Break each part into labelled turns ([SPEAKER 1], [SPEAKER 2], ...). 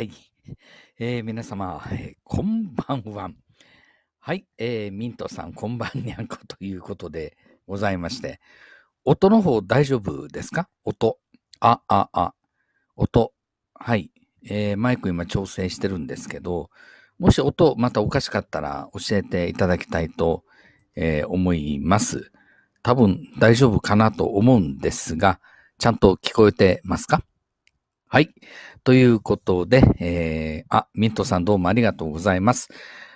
[SPEAKER 1] はい。えー、皆様、えー、こんばんは。はい、えー、ミントさん、こんばんにゃんこということでございまして、音の方大丈夫ですか音。あ、あ、あ。音。はい。えー、マイク今調整してるんですけど、もし音またおかしかったら教えていただきたいと、えー、思います。多分大丈夫かなと思うんですが、ちゃんと聞こえてますかはい。ということで、えー、あ、ミントさんどうもありがとうございます。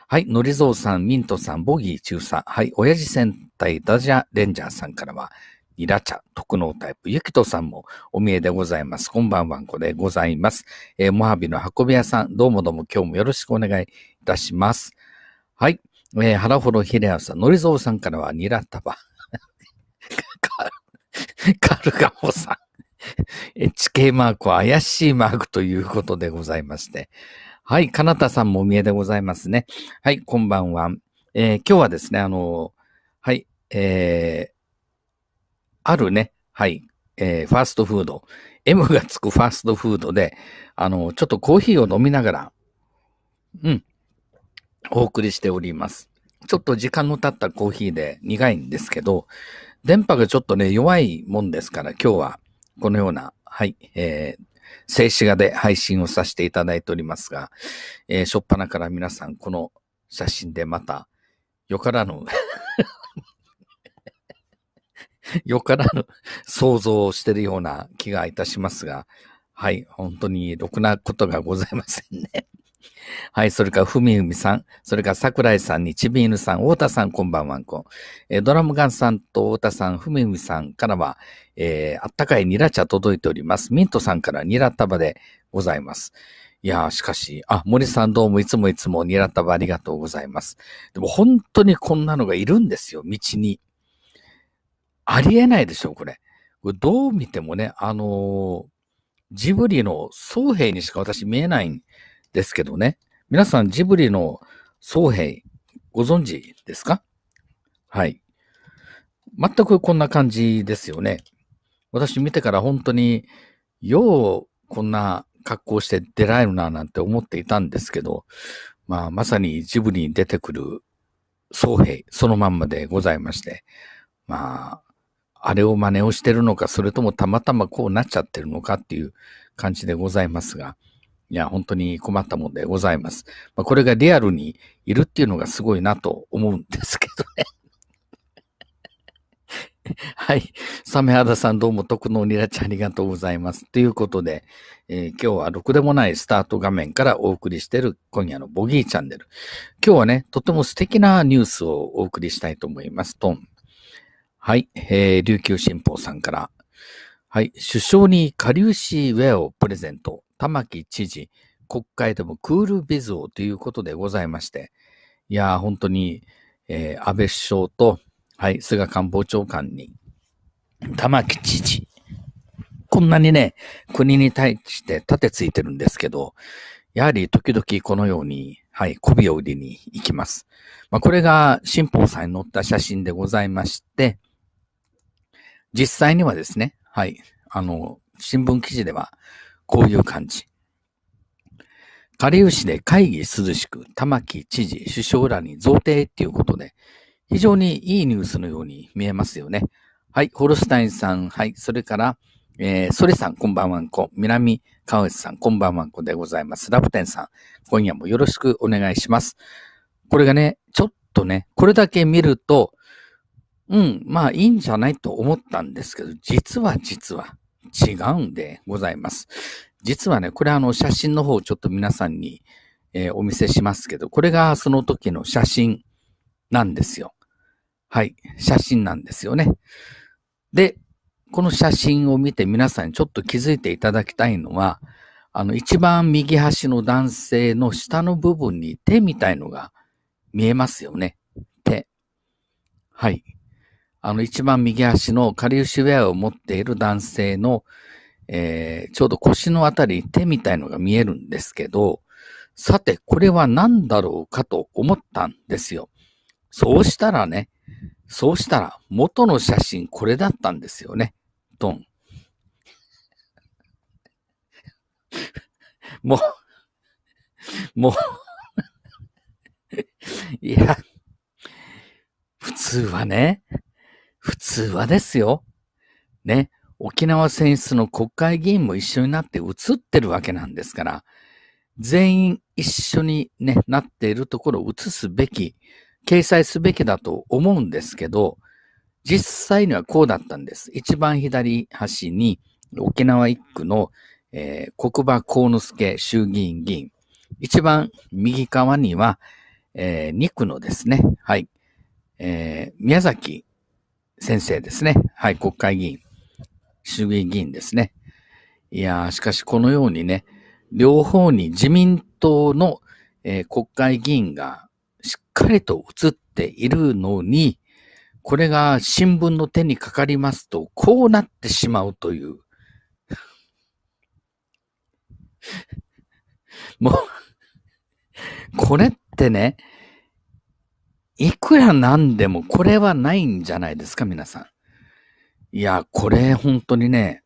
[SPEAKER 1] はい。のりぞうさん、ミントさん、ボギー中さん。はい。親父戦隊ダジャレンジャーさんからは、ニラチャ、特納タイプ、ゆきとさんもお見えでございます。こんばんはんこでございます。えー、モハビの運び屋さん、どうもどうも今日もよろしくお願いいたします。はい。えー、フォロヒレアさん、のりぞうさんからはニラバ。カルガモさん。HK マークは怪しいマークということでございまして。はい、かなたさんもお見えでございますね。はい、こんばんは。えー、今日はですね、あの、はい、えー、あるね、はい、えー、ファーストフード。M がつくファーストフードで、あの、ちょっとコーヒーを飲みながら、うん、お送りしております。ちょっと時間の経ったコーヒーで苦いんですけど、電波がちょっとね、弱いもんですから、今日はこのような、はい、えー、静止画で配信をさせていただいておりますが、えー、しょっぱなから皆さん、この写真でまた、よからぬ よからぬ想像をしているような気がいたしますが、はい、本当にろくなことがございませんね。はい、それからふみふみさん、それから桜井さんにちび犬さん、太田さん、こんばんはんこ。えー、ドラムガンさんと太田さん、ふみふみさんからは、えー、あったかいニラ茶届いております。ミントさんからニラ束でございます。いやー、しかし、あ、森さんどうもいつもいつもニラ束ありがとうございます。でも本当にこんなのがいるんですよ、道に。ありえないでしょ、これ。これどう見てもね、あのー、ジブリの総兵にしか私見えないんですけどね。皆さん、ジブリの総兵、ご存知ですかはい。全くこんな感じですよね。私見てから本当に、ようこんな格好して出られるななんて思っていたんですけど、まあ、まさにジブリに出てくる総兵、そのまんまでございまして、まあ、あれを真似をしてるのか、それともたまたまこうなっちゃってるのかっていう感じでございますが、いや、本当に困ったもんでございます。まあ、これがリアルにいるっていうのがすごいなと思うんですけどね。はい。サメハダさんどうも、徳のニラちゃんありがとうございます。ということで、えー、今日はろくでもないスタート画面からお送りしている今夜のボギーチャンネル。今日はね、とても素敵なニュースをお送りしたいと思います。トン。はい。えー、琉球新報さんから、はい。首相に下流子ウェアをプレゼント。玉城知事。国会でもクールビズをということでございまして。いやー、本当に、えー、安倍首相と、はい、菅官房長官に、玉城知事。こんなにね、国に対して盾ついてるんですけど、やはり時々このように、はい、媚びを売りに行きます。まあ、これが新法さんに載った写真でございまして、実際にはですね、はい。あの、新聞記事では、こういう感じ。下流市で会議涼しく、玉城知事、首相らに贈呈っていうことで、非常にいいニュースのように見えますよね。はい、ホルスタインさん、はい、それから、えー、ソレさん、こんばんはんこ、南川内さん、こんばんはんこでございます。ラプテンさん、今夜もよろしくお願いします。これがね、ちょっとね、これだけ見ると、うん、まあいいんじゃないと思ったんですけど、実は実は違うんでございます。実はね、これあの写真の方をちょっと皆さんに、えー、お見せしますけど、これがその時の写真なんですよ。はい、写真なんですよね。で、この写真を見て皆さんにちょっと気づいていただきたいのは、あの一番右端の男性の下の部分に手みたいのが見えますよね。手。はい。あの一番右足のかりゆしウェアを持っている男性の、えー、ちょうど腰のあたり手みたいのが見えるんですけど、さて、これは何だろうかと思ったんですよ。そうしたらね、そうしたら元の写真これだったんですよね。ドン。もう、もういや、普通はね、普通はですよ。ね。沖縄選出の国会議員も一緒になって映ってるわけなんですから、全員一緒に、ね、なっているところを映すべき、掲載すべきだと思うんですけど、実際にはこうだったんです。一番左端に沖縄一区の、えー、国場幸之助衆議院議員。一番右側には、えー、2区のですね、はい、えー、宮崎先生ですね。はい、国会議員。衆議院議員ですね。いやー、しかしこのようにね、両方に自民党の、えー、国会議員がしっかりと映っているのに、これが新聞の手にかかりますと、こうなってしまうという。もうこれってね、いくらなんでもこれはないんじゃないですか、皆さん。いや、これ本当にね、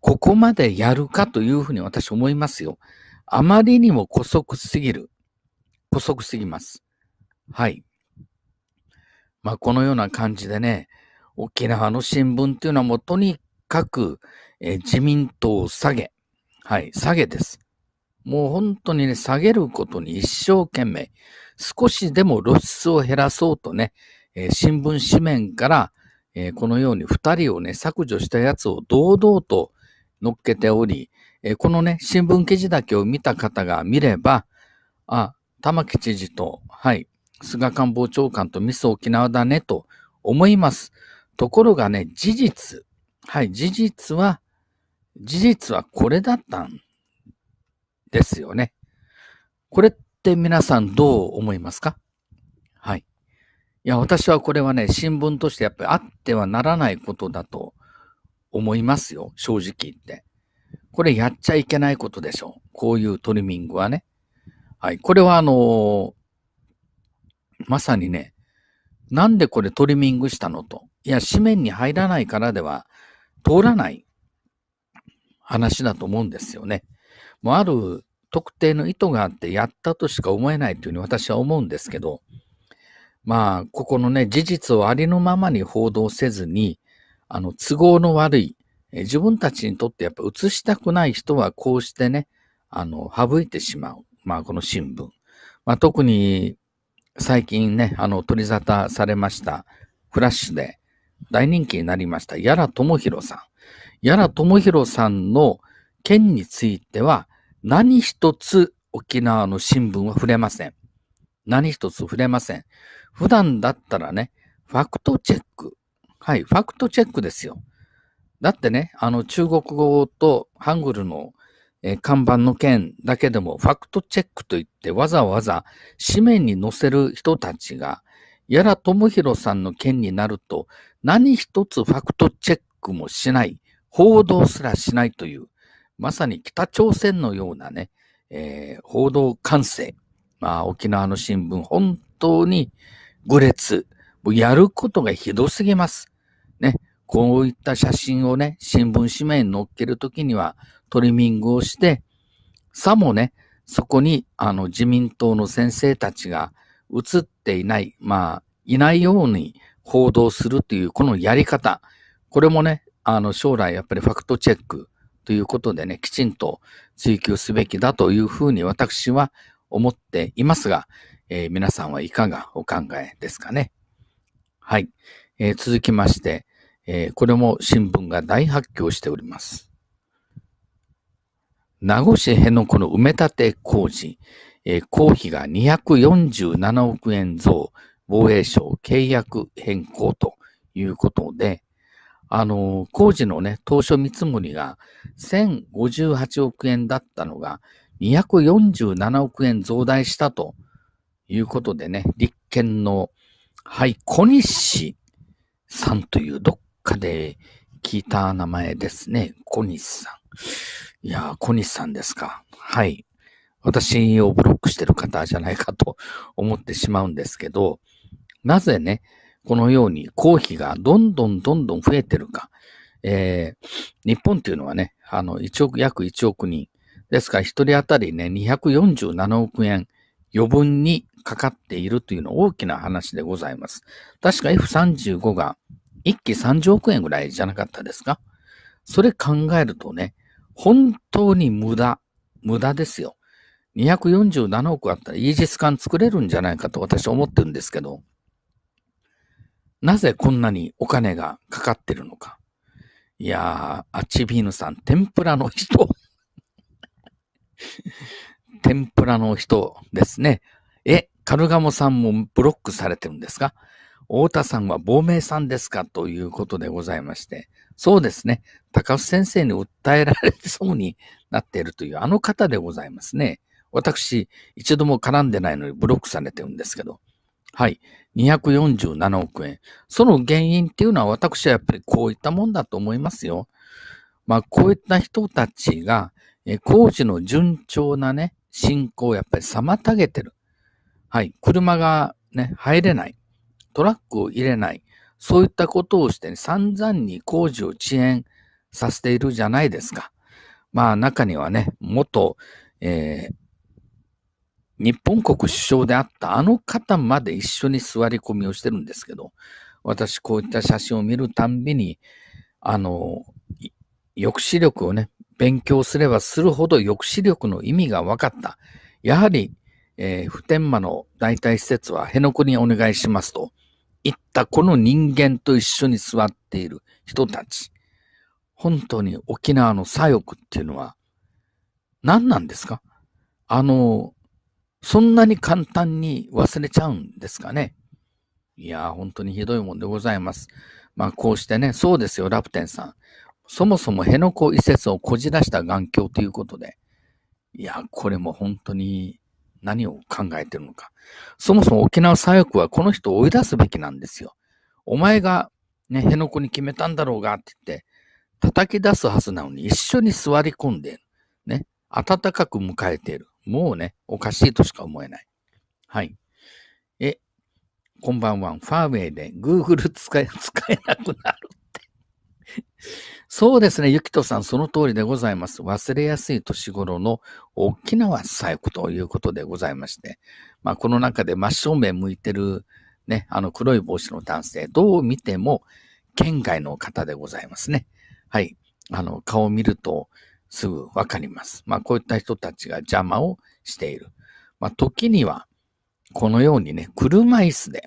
[SPEAKER 1] ここまでやるかというふうに私思いますよ。あまりにも古速すぎる。古速すぎます。はい。まあ、このような感じでね、沖縄の新聞っていうのはもうとにかく、え自民党を下げ。はい、下げです。もう本当にね、下げることに一生懸命。少しでも露出を減らそうとね、えー、新聞紙面から、えー、このように2人をね、削除したやつを堂々と乗っけており、えー、このね、新聞記事だけを見た方が見れば、あ、玉城知事と、はい、菅官房長官とミス沖縄だねと思います。ところがね、事実、はい、事実は、事実はこれだったんですよね。これっって皆さんどう思いますかはい。いや、私はこれはね、新聞としてやっぱりあってはならないことだと思いますよ。正直言って。これやっちゃいけないことでしょう。こういうトリミングはね。はい。これはあのー、まさにね、なんでこれトリミングしたのと。いや、紙面に入らないからでは通らない話だと思うんですよね。もうある特定の意図があってやったとしか思えないというふうに私は思うんですけど、まあ、ここのね、事実をありのままに報道せずに、あの、都合の悪い、え自分たちにとってやっぱ映したくない人はこうしてね、あの、省いてしまう。まあ、この新聞。まあ、特に最近ね、あの、取り沙汰されました、フラッシュで大人気になりました、屋良智弘さん。屋良智弘さんの件については、何一つ沖縄の新聞は触れません。何一つ触れません。普段だったらね、ファクトチェック。はい、ファクトチェックですよ。だってね、あの中国語とハングルの、えー、看板の件だけでもファクトチェックといってわざわざ紙面に載せる人たちが、やら智弘さんの件になると何一つファクトチェックもしない、報道すらしないという、まさに北朝鮮のようなね、えー、報道管制、まあ、沖縄の新聞、本当に愚劣、もうやることがひどすぎます。ね、こういった写真をね、新聞紙面に載っけるときにはトリミングをして、さもね、そこにあの自民党の先生たちが映っていない、まあ、いないように報道するというこのやり方、これもね、あの将来やっぱりファクトチェック、ということでね、きちんと追求すべきだというふうに私は思っていますが、えー、皆さんはいかがお考えですかね。はい。えー、続きまして、えー、これも新聞が大発表しております。名護市辺野古の埋め立て工事、え公費が247億円増、防衛省契約変更ということで、あの、工事のね、当初見積もりが1058億円だったのが247億円増大したということでね、立憲の、はい、小西さんというどっかで聞いた名前ですね。小西さん。いやー、小西さんですか。はい。私をブロックしてる方じゃないかと思ってしまうんですけど、なぜね、このように公費がどんどんどんどん増えてるか、えー、日本っていうのはね、あの、1億、約1億人。ですから、1人当たりね、247億円余分にかかっているというの大きな話でございます。確か F35 が1機30億円ぐらいじゃなかったですかそれ考えるとね、本当に無駄、無駄ですよ。247億あったらイージス艦作れるんじゃないかと私は思ってるんですけど、なぜこんなにお金がかかってるのか。いやー、アチビーヌさん、天ぷらの人。天ぷらの人ですね。え、カルガモさんもブロックされてるんですか太田さんは亡命さんですかということでございまして。そうですね。高須先生に訴えられそうになっているというあの方でございますね。私、一度も絡んでないのにブロックされてるんですけど。はい。247億円。その原因っていうのは私はやっぱりこういったもんだと思いますよ。まあ、こういった人たちが、工事の順調なね、進行をやっぱり妨げてる。はい。車がね、入れない。トラックを入れない。そういったことをして、ね、散々に工事を遅延させているじゃないですか。まあ中にはね、元、えー、日本国首相であったあの方まで一緒に座り込みをしてるんですけど、私こういった写真を見るたんびに、あの、抑止力をね、勉強すればするほど抑止力の意味が分かった。やはり、えー、普天間の代替施設は辺野古にお願いしますと言ったこの人間と一緒に座っている人たち。本当に沖縄の左翼っていうのは何なんですかあの、そんなに簡単に忘れちゃうんですかね。いやー、本当にひどいもんでございます。まあ、こうしてね、そうですよ、ラプテンさん。そもそも辺野古移設をこじ出した眼鏡ということで。いや、これも本当に何を考えてるのか。そもそも沖縄左翼はこの人を追い出すべきなんですよ。お前がね、辺野古に決めたんだろうがって言って、叩き出すはずなのに一緒に座り込んで、ね、暖かく迎えている。もうね、おかしいとしか思えない。はい。え、こんばんは。ファーウェイで Google 使え、使えなくなるってそうですね、ゆきとさん、その通りでございます。忘れやすい年頃の大きな最後ということでございまして、まあ、この中で真正面向いてる、ね、あの黒い帽子の男性、どう見ても県外の方でございますね。はい。あの、顔を見ると、すぐわかります。まあ、こういった人たちが邪魔をしている。まあ、時には、このようにね、車椅子で、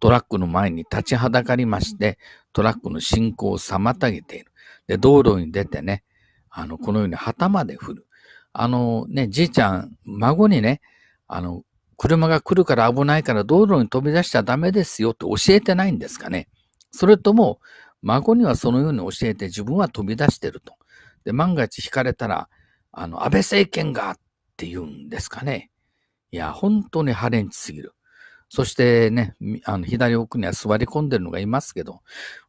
[SPEAKER 1] トラックの前に立ちはだかりまして、トラックの進行を妨げている。で、道路に出てね、あの、このように旗まで振る。あのね、じいちゃん、孫にね、あの、車が来るから危ないから道路に飛び出しちゃダメですよって教えてないんですかね。それとも、孫にはそのように教えて自分は飛び出してると。で、万が一引かれたら、あの、安倍政権がって言うんですかね。いや、本当にハレンチすぎる。そしてね、あの左奥には座り込んでるのがいますけど、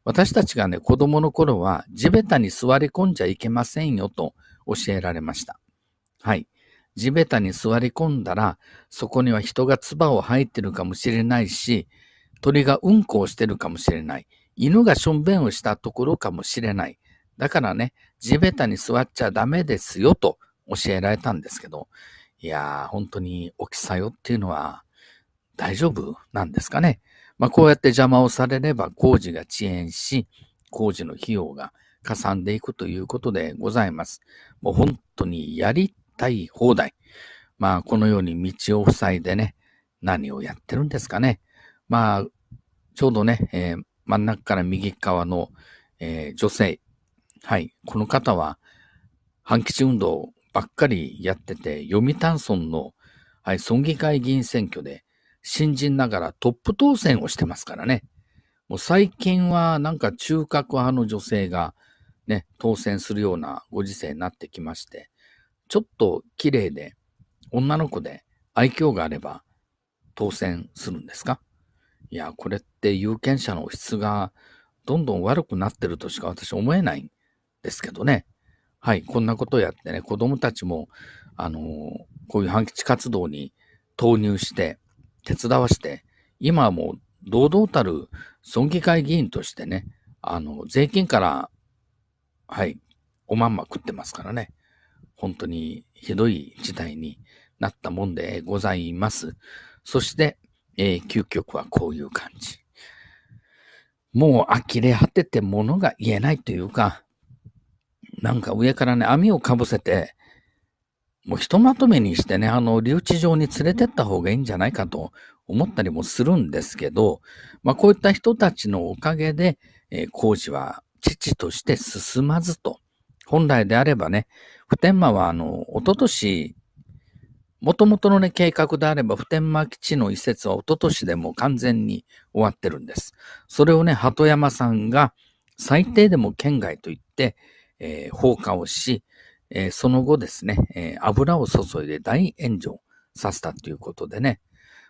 [SPEAKER 1] 私たちがね、子供の頃は地べたに座り込んじゃいけませんよと教えられました。はい。地べたに座り込んだら、そこには人が唾を吐いてるかもしれないし、鳥がうんこをしてるかもしれない。犬がしょんべんをしたところかもしれない。だからね、地べたに座っちゃダメですよと教えられたんですけど、いやー、本当に起きさよっていうのは大丈夫なんですかね。まあ、こうやって邪魔をされれば工事が遅延し、工事の費用がかさんでいくということでございます。もう本当にやりたい放題。まあ、このように道を塞いでね、何をやってるんですかね。まあ、ちょうどね、えー真ん中から右側の、えー、女性。はい。この方は、反吉運動ばっかりやってて、読谷村の、はい、村議会議員選挙で、新人ながらトップ当選をしてますからね。もう最近はなんか中核派の女性がね、当選するようなご時世になってきまして、ちょっと綺麗で、女の子で愛嬌があれば当選するんですかいや、これって有権者の質がどんどん悪くなってるとしか私思えないんですけどね。はい、こんなことをやってね、子供たちも、あのー、こういう反基活動に投入して、手伝わして、今はもう堂々たる村議会議員としてね、あの、税金から、はい、おまんま食ってますからね。本当にひどい事態になったもんでございます。そして、えー、究極はこういう感じ。もう呆れ果てて物が言えないというか、なんか上からね、網をかぶせて、もうひとまとめにしてね、あの、留置場に連れてった方がいいんじゃないかと思ったりもするんですけど、まあこういった人たちのおかげで、えー、工事は父として進まずと。本来であればね、普天間はあの、おととし、もともとのね、計画であれば、普天間基地の移設は一昨年でも完全に終わってるんです。それをね、鳩山さんが最低でも県外と言って、えー、放火をし、えー、その後ですね、えー、油を注いで大炎上させたということでね、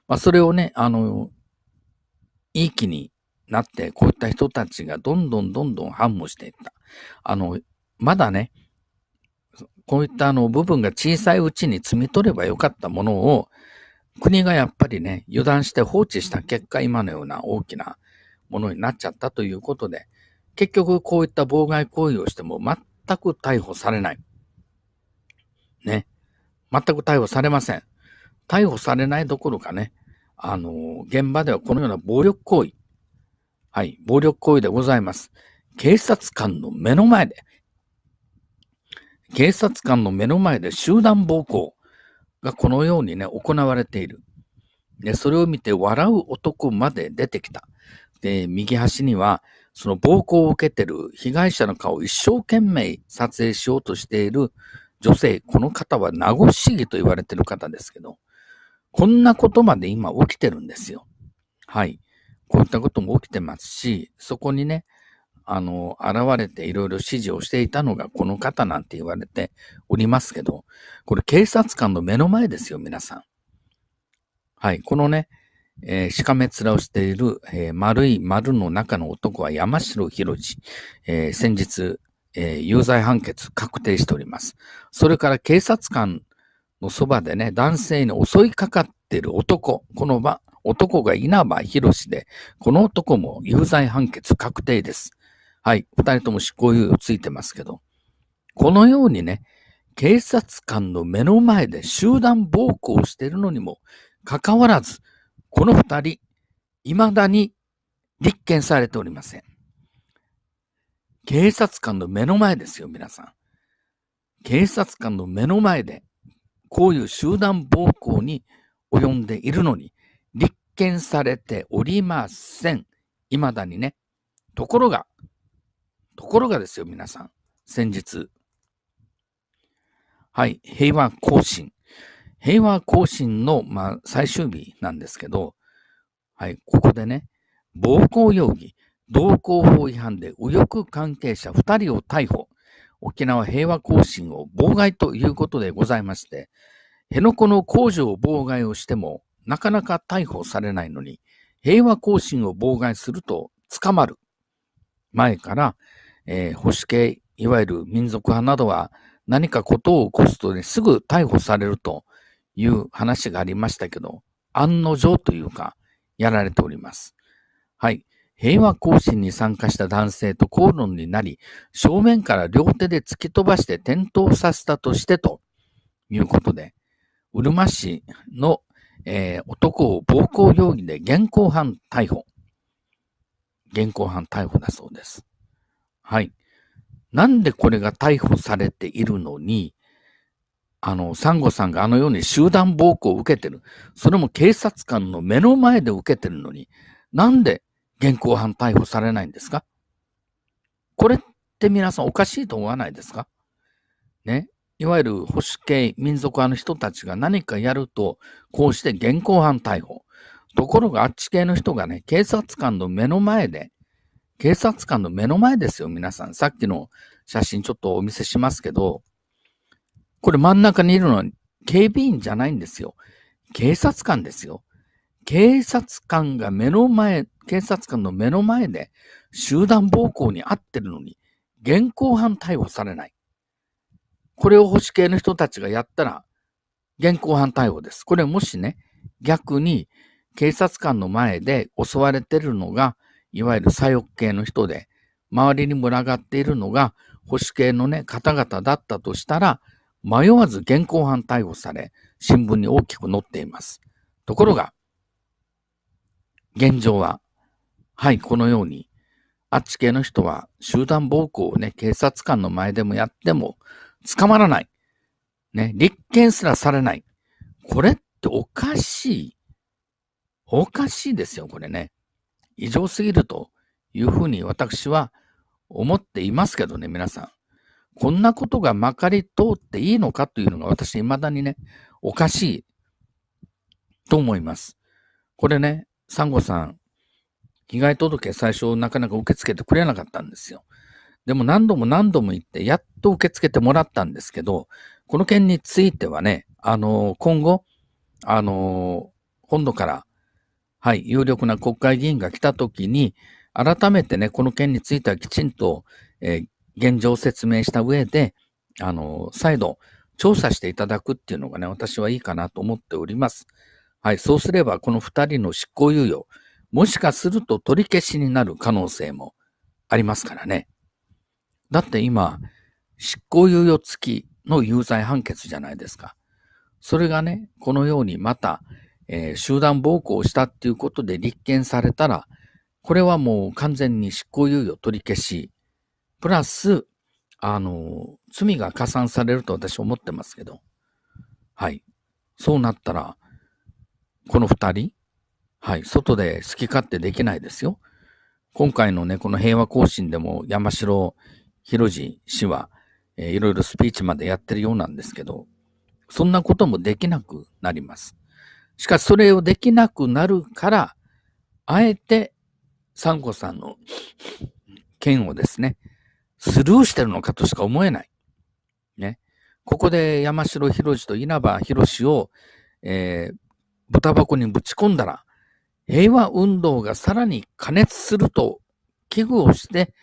[SPEAKER 1] まあ、それをね、あの、いい気になって、こういった人たちがどんどんどんどん反応していった。あの、まだね、こういったあの部分が小さいうちに摘み取ればよかったものを、国がやっぱりね、油断して放置した結果、今のような大きなものになっちゃったということで、結局こういった妨害行為をしても全く逮捕されない。ね。全く逮捕されません。逮捕されないどころかね、あの、現場ではこのような暴力行為。はい、暴力行為でございます。警察官の目の前で、警察官の目の前で集団暴行がこのようにね、行われている。で、それを見て笑う男まで出てきた。で、右端には、その暴行を受けてる被害者の顔を一生懸命撮影しようとしている女性、この方は名護市議と言われてる方ですけど、こんなことまで今起きてるんですよ。はい。こういったことも起きてますし、そこにね、あの、現れていろいろ指示をしていたのがこの方なんて言われておりますけど、これ警察官の目の前ですよ、皆さん。はい、このね、えー、しかめ面をしている、えー、丸い丸の中の男は山城博士、えー、先日、えー、有罪判決確定しております。それから警察官のそばでね、男性に襲いかかっている男、この場、男が稲葉博士で、この男も有罪判決確定です。はい、二人とも執行猶予ついてますけど、このようにね、警察官の目の前で集団暴行しているのにもかかわらず、この二人、未だに立件されておりません。警察官の目の前ですよ、皆さん。警察官の目の前で、こういう集団暴行に及んでいるのに、立件されておりません。未だにね。ところが、ところがですよ、皆さん。先日。はい、平和更新。平和更新の、まあ、最終日なんですけど、はい、ここでね、暴行容疑、同行法違反で右翼関係者2人を逮捕。沖縄平和更新を妨害ということでございまして、辺野古の工事を妨害をしても、なかなか逮捕されないのに、平和更新を妨害すると捕まる。前からえー、保守系、いわゆる民族派などは何かことを起こすとね、すぐ逮捕されるという話がありましたけど、案の定というか、やられております。はい。平和行進に参加した男性と口論になり、正面から両手で突き飛ばして転倒させたとしてということで、うるま市の、えー、男を暴行容疑で現行犯逮捕。現行犯逮捕だそうです。はい。なんでこれが逮捕されているのに、あの、サンゴさんがあのように集団暴行を受けてる。それも警察官の目の前で受けてるのに、なんで現行犯逮捕されないんですかこれって皆さんおかしいと思わないですかね。いわゆる保守系民族派の人たちが何かやると、こうして現行犯逮捕。ところがあっち系の人がね、警察官の目の前で警察官の目の前ですよ、皆さん。さっきの写真ちょっとお見せしますけど、これ真ん中にいるのは警備員じゃないんですよ。警察官ですよ。警察官が目の前、警察官の目の前で集団暴行に遭ってるのに、現行犯逮捕されない。これを保守系の人たちがやったら、現行犯逮捕です。これもしね、逆に警察官の前で襲われてるのがいわゆる左翼系の人で、周りに群がっているのが保守系のね、方々だったとしたら、迷わず現行犯逮捕され、新聞に大きく載っています。ところが、現状は、はい、このように、あっち系の人は集団暴行をね、警察官の前でもやっても捕まらない。ね、立件すらされない。これっておかしい。おかしいですよ、これね。異常すぎるというふうに私は思っていますけどね、皆さん。こんなことがまかり通っていいのかというのが私未だにね、おかしいと思います。これね、サンゴさん、被害届最初なかなか受け付けてくれなかったんですよ。でも何度も何度も言って、やっと受け付けてもらったんですけど、この件についてはね、あの、今後、あの、本土からはい、有力な国会議員が来たときに、改めてね、この件についてはきちんと、えー、現状を説明した上で、あの、再度調査していただくっていうのがね、私はいいかなと思っております。はい、そうすればこの2人の執行猶予、もしかすると取り消しになる可能性もありますからね。だって今、執行猶予付きの有罪判決じゃないですか。それがね、このようにまた、えー、集団暴行したっていうことで立件されたら、これはもう完全に執行猶予取り消し、プラス、あの、罪が加算されると私思ってますけど、はい。そうなったら、この二人、はい、外で好き勝手できないですよ。今回のね、この平和行進でも山城博士氏は、えー、いろいろスピーチまでやってるようなんですけど、そんなこともできなくなります。しかしそれをできなくなるから、あえて、サンコさんの件をですね、スルーしてるのかとしか思えない。ね。ここで山城博士と稲葉博士を、えー、豚箱にぶち込んだら、平和運動がさらに加熱すると危惧をして、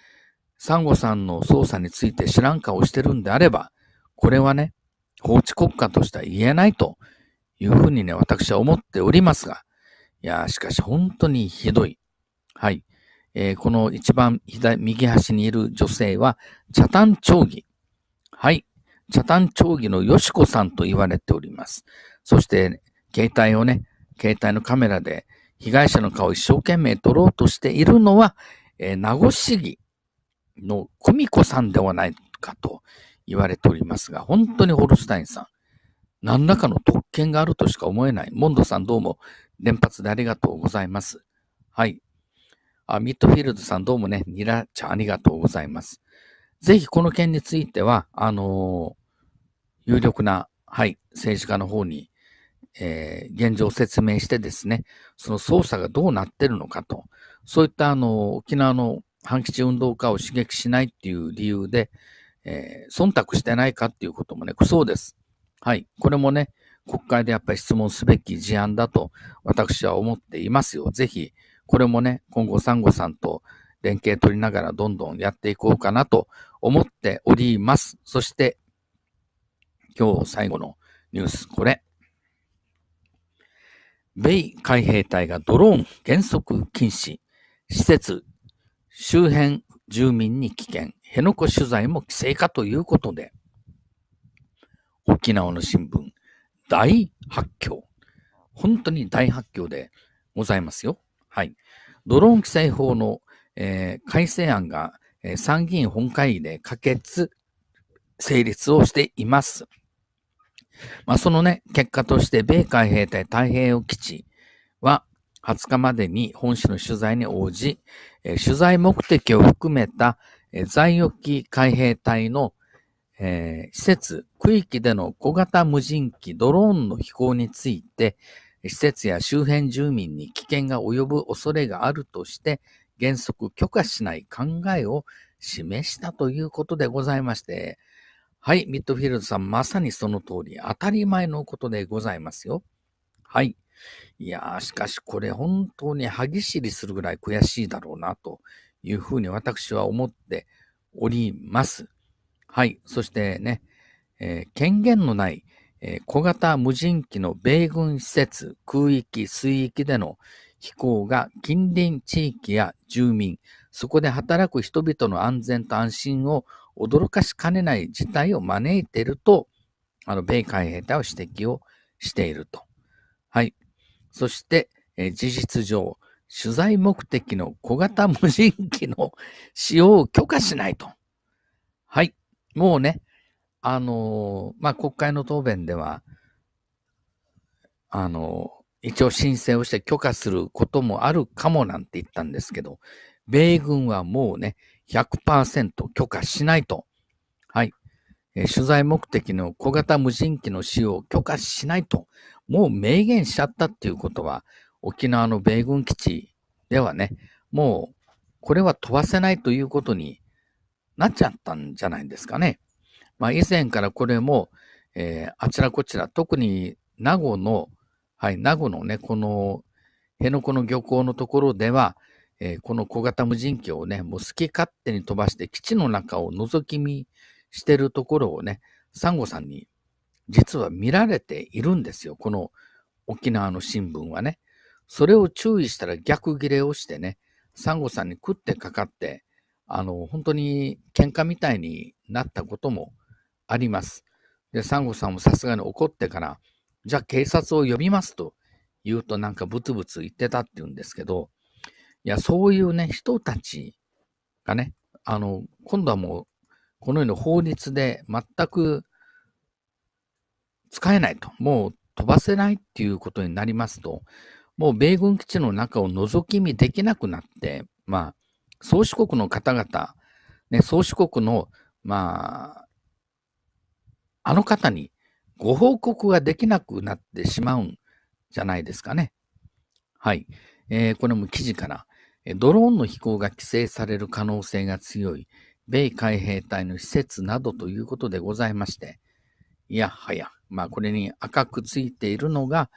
[SPEAKER 1] サンゴさんの捜査について知らん顔してるんであれば、これはね、法治国家としては言えないというふうにね、私は思っておりますが、いや、しかし本当にひどい。はい。えー、この一番左、右端にいる女性は、茶炭町議。はい。茶炭町議のよしこさんと言われております。そして、携帯をね、携帯のカメラで被害者の顔を一生懸命撮ろうとしているのは、えー、名護市議の久美子さんではないかと言われておりますが、本当にホルスタインさん、何らかの特権があるとしか思えない。モンドさんどうも連発でありがとうございます。はい。あ、ミッドフィールドさんどうもね、ニラちゃんありがとうございます。ぜひこの件については、あのー、有力な、はい、政治家の方に、えー、現状を説明してですね、その捜査がどうなってるのかと、そういったあの、沖縄の反基地運動家を刺激しないっていう理由で、えー、忖度してないかっていうこともね、そうです。はい。これもね、国会でやっぱり質問すべき事案だと私は思っていますよ。ぜひ、これもね、今後サンゴさんと連携取りながらどんどんやっていこうかなと思っております。そして、今日最後のニュース、これ。米海兵隊がドローン原則禁止。施設、周辺住民に危険。辺野古取材も規制かということで。沖縄の新聞、大発狂。本当に大発狂でございますよ。はい。ドローン規制法の、えー、改正案が、えー、参議院本会議で可決、成立をしています。まあ、そのね、結果として米海兵隊太平洋基地は20日までに本市の取材に応じ、えー、取材目的を含めた、え在沖海兵隊のえー、施設、区域での小型無人機、ドローンの飛行について、施設や周辺住民に危険が及ぶ恐れがあるとして、原則許可しない考えを示したということでございまして、はい、ミッドフィールドさん、まさにその通り、当たり前のことでございますよ。はい。いやー、しかしこれ本当に歯ぎしりするぐらい悔しいだろうな、というふうに私は思っております。はい。そしてね、えー、権限のない、えー、小型無人機の米軍施設、空域、水域での飛行が近隣地域や住民、そこで働く人々の安全と安心を驚かしかねない事態を招いていると、あの、米海兵隊は指摘をしていると。はい。そして、えー、事実上、取材目的の小型無人機の使用を許可しないと。はい。もうね、あのまあ、国会の答弁では、あの一応申請をして許可することもあるかもなんて言ったんですけど、米軍はもうね、100%許可しないと。はい。え取材目的の小型無人機の使用を許可しないと、もう明言しちゃったっていうことは、沖縄の米軍基地ではね、もうこれは飛ばせないということになっちゃったんじゃないんですかね。まあ、以前からこれも、えー、あちらこちら、特に名護の、はい、名護のね、この辺野古の漁港のところでは、えー、この小型無人機をね、もう好き勝手に飛ばして基地の中を覗き見してるところをね、サンゴさんに実は見られているんですよ。この沖縄の新聞はね。それを注意したら逆ギレをしてね、サンゴさんに食ってかかって、あの、本当に喧嘩みたいになったこともあります。で、サンゴさんもさすがに怒ってから、じゃあ警察を呼びますと言うとなんかブツブツ言ってたって言うんですけど、いや、そういうね、人たちがね、あの、今度はもう、このように法律で全く使えないと、もう飛ばせないっていうことになりますと、もう米軍基地の中を覗き見できなくなって、まあ、宗主国の方々、ね、宗主国の、まあ、あの方にご報告ができなくなってしまうんじゃないですかね。はい。えー、これも記事から、ドローンの飛行が規制される可能性が強い、米海兵隊の施設などということでございまして、いやはや、まあこれに赤くついているのが、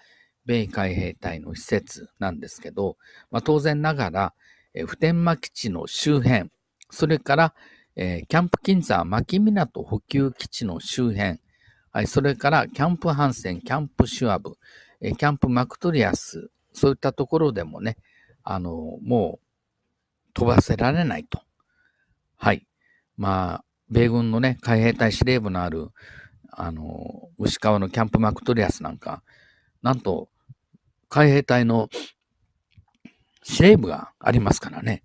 [SPEAKER 1] 米海兵隊の施設なんですけど、まあ、当然ながら、普天間基地の周辺、それから、えー、キャンプキンザー・牧港補給基地の周辺、はい、それからキャンプハンセン、キャンプシュアブ、えー、キャンプマクトリアス、そういったところでもね、あの、もう飛ばせられないと。はい。まあ、米軍のね、海兵隊司令部のある、あの、牛川のキャンプマクトリアスなんか、なんと、海兵隊のェーブがありますからね。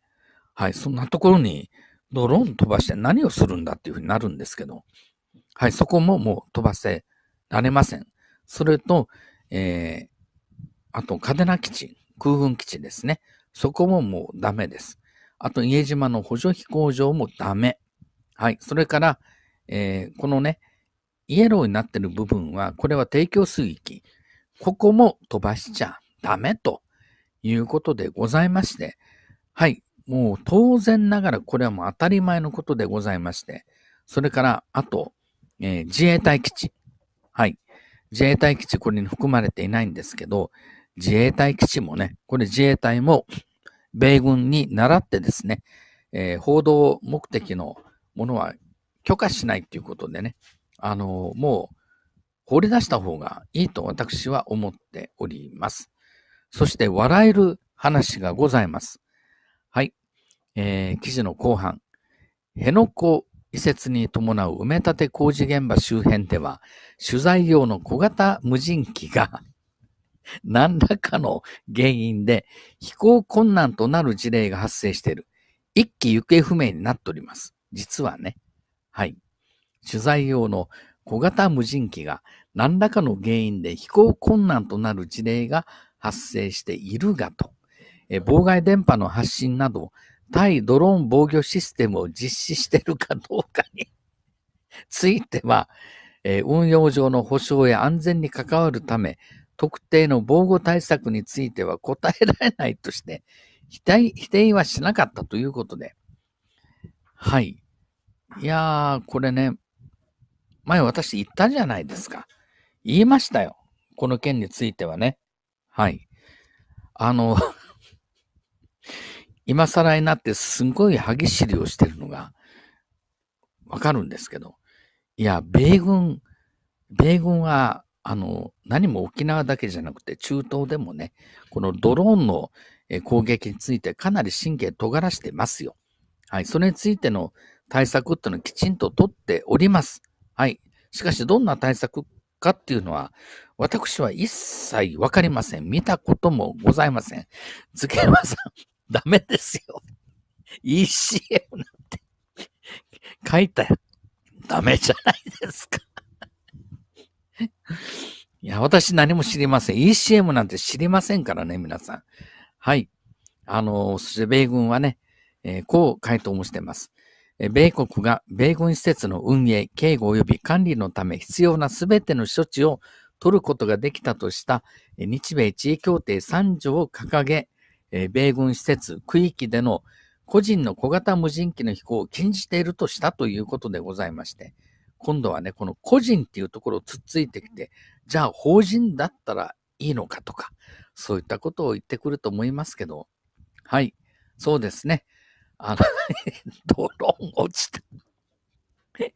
[SPEAKER 1] はい、そんなところにドローン飛ばして何をするんだっていうふうになるんですけど、はい、そこももう飛ばせられません。それと、えー、あと、嘉手納基地、空軍基地ですね。そこももうダメです。あと、家島の補助飛行場もダメ。はい、それから、えー、このね、イエローになってる部分は、これは提供水域。ここも飛ばしちゃダメということでございまして、はい、もう当然ながらこれはもう当たり前のことでございまして、それから、あと、えー、自衛隊基地。はい。自衛隊基地、これに含まれていないんですけど、自衛隊基地もね、これ自衛隊も米軍に倣ってですね、えー、報道目的のものは許可しないということでね、あのー、もう放り出した方がいいと私は思っております。そして笑える話がございます。はい。えー、記事の後半。辺野古移設に伴う埋め立て工事現場周辺では、取材用の小型無人機が 何らかの原因で飛行困難となる事例が発生している。一機行方不明になっております。実はね。はい。取材用の小型無人機が何らかの原因で飛行困難となる事例が発生しているがと、妨害電波の発信など、対ドローン防御システムを実施しているかどうかに ついては、え運用上の保障や安全に関わるため、特定の防護対策については答えられないとして、否定否定はしなかったということで。はい。いやー、これね、前私言ったじゃないですか。言いましたよ。この件についてはね。はい。あの 今更になってすんごい歯ぎしりをしてるのがわかるんですけど、いや、米軍、米軍は、あの、何も沖縄だけじゃなくて中東でもね、このドローンの攻撃についてかなり神経尖らしてますよ。はい。それについての対策っていうのをきちんと取っております。はい。しかし、どんな対策かっていうのは、私は一切わかりません。見たこともございません。ズケマさん、ダメですよ。e CM なんて書いたよ。ダメじゃないですか。いや、私何も知りません。ECM なんて知りませんからね、皆さん。はい。あの、そして米軍はね、えー、こう回答もしてます。米国が米軍施設の運営、警護及び管理のため必要なすべての処置を取ることができたとした日米地位協定3条を掲げ、米軍施設区域での個人の小型無人機の飛行を禁じているとしたということでございまして、今度はね、この個人っていうところをつっついてきて、じゃあ法人だったらいいのかとか、そういったことを言ってくると思いますけど、はい、そうですね。あの ドローン落ちた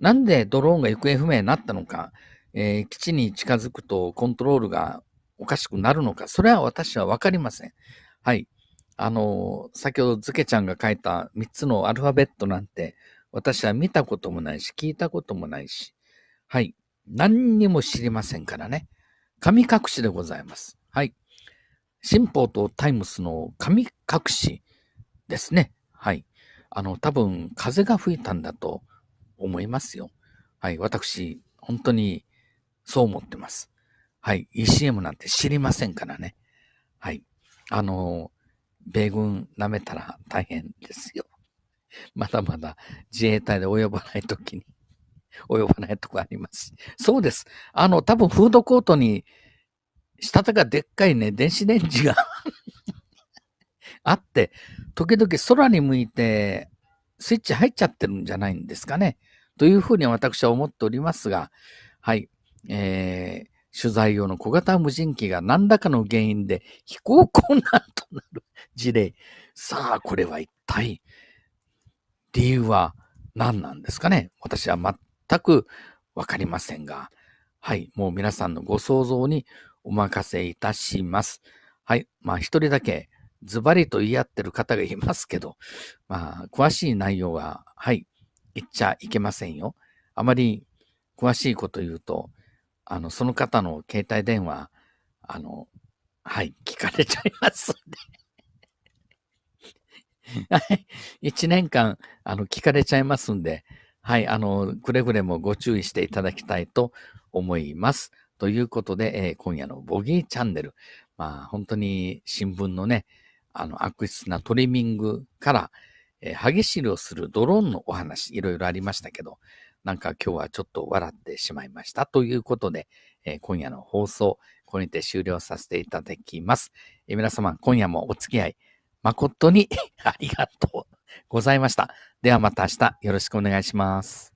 [SPEAKER 1] なんでドローンが行方不明になったのか、えー、基地に近づくとコントロールがおかしくなるのか、それは私はわかりません。はい。あの、先ほどズケちゃんが書いた3つのアルファベットなんて、私は見たこともないし、聞いたこともないし、はい。何にも知りませんからね。神隠しでございます。はい。新法とタイムスの神隠し。ですね。はい。あの、多分、風が吹いたんだと思いますよ。はい。私、本当に、そう思ってます。はい。ECM なんて知りませんからね。はい。あの、米軍舐めたら大変ですよ。まだまだ自衛隊で及ばないときに、及ばないとこありますし。そうです。あの、多分フードコートに、下手がでっかいね、電子レンジが あって、時々空に向いてスイッチ入っちゃってるんじゃないんですかね。というふうに私は思っておりますが、はい。えー、取材用の小型無人機が何らかの原因で飛行困難となる事例。さあ、これは一体、理由は何なんですかね私は全くわかりませんが、はい。もう皆さんのご想像にお任せいたします。はい。まあ、一人だけズバリと言い合ってる方がいますけど、まあ、詳しい内容は、はい、言っちゃいけませんよ。あまり詳しいこと言うと、あの、その方の携帯電話、あの、はい、聞かれちゃいますんで。はい、一年間、あの、聞かれちゃいますんで、はい、あの、くれぐれもご注意していただきたいと思います。ということで、えー、今夜のボギーチャンネル。まあ、本当に新聞のね、あの、悪質なトリミングから、えー、歯ぎしりをするドローンのお話、いろいろありましたけど、なんか今日はちょっと笑ってしまいました。ということで、えー、今夜の放送、これにて終了させていただきます。えー、皆様、今夜もお付き合い、誠に ありがとうございました。ではまた明日よろしくお願いします。